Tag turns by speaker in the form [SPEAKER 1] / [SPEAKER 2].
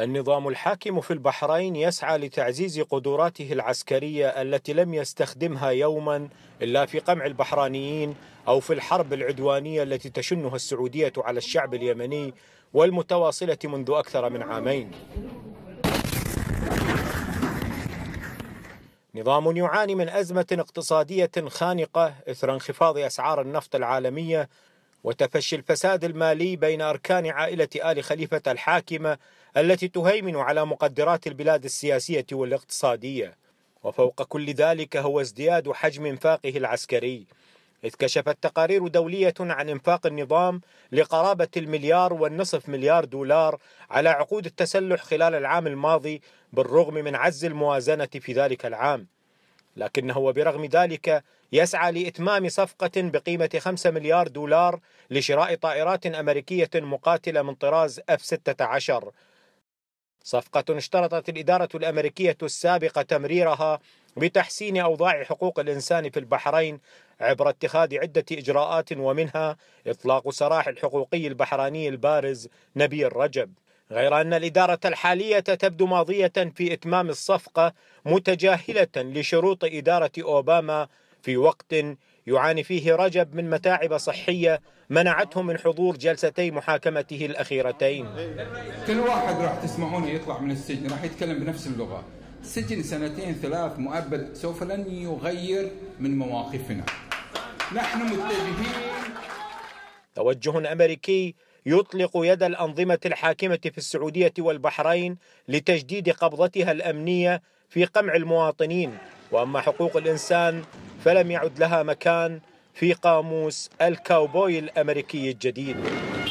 [SPEAKER 1] النظام الحاكم في البحرين يسعى لتعزيز قدراته العسكرية التي لم يستخدمها يوما إلا في قمع البحرانيين أو في الحرب العدوانية التي تشنها السعودية على الشعب اليمني والمتواصلة منذ أكثر من عامين نظام يعاني من أزمة اقتصادية خانقة إثر انخفاض أسعار النفط العالمية وتفشي الفساد المالي بين أركان عائلة آل خليفة الحاكمة التي تهيمن على مقدرات البلاد السياسية والاقتصادية وفوق كل ذلك هو ازدياد حجم انفاقه العسكري إذ كشفت تقارير دولية عن انفاق النظام لقرابة المليار والنصف مليار دولار على عقود التسلح خلال العام الماضي بالرغم من عز الموازنة في ذلك العام لكنه برغم ذلك يسعى لإتمام صفقة بقيمة 5 مليار دولار لشراء طائرات أمريكية مقاتلة من طراز F-16 صفقة اشترطت الإدارة الأمريكية السابقة تمريرها بتحسين أوضاع حقوق الإنسان في البحرين عبر اتخاذ عدة إجراءات ومنها إطلاق سراح الحقوقي البحراني البارز نبيل رجب غير أن الإدارة الحالية تبدو ماضية في إتمام الصفقة متجاهلة لشروط إدارة أوباما في وقت يعاني فيه رجب من متاعب صحية منعته من حضور جلستي محاكمته الأخيرتين كل واحد راح تسمعونه يطلع من السجن راح يتكلم بنفس اللغة سجن سنتين ثلاث مؤبد سوف لن يغير من مواقفنا نحن متجهين توجه أمريكي يطلق يد الأنظمة الحاكمة في السعودية والبحرين لتجديد قبضتها الأمنية في قمع المواطنين وأما حقوق الإنسان فلم يعد لها مكان في قاموس الكاوبوي الأمريكي الجديد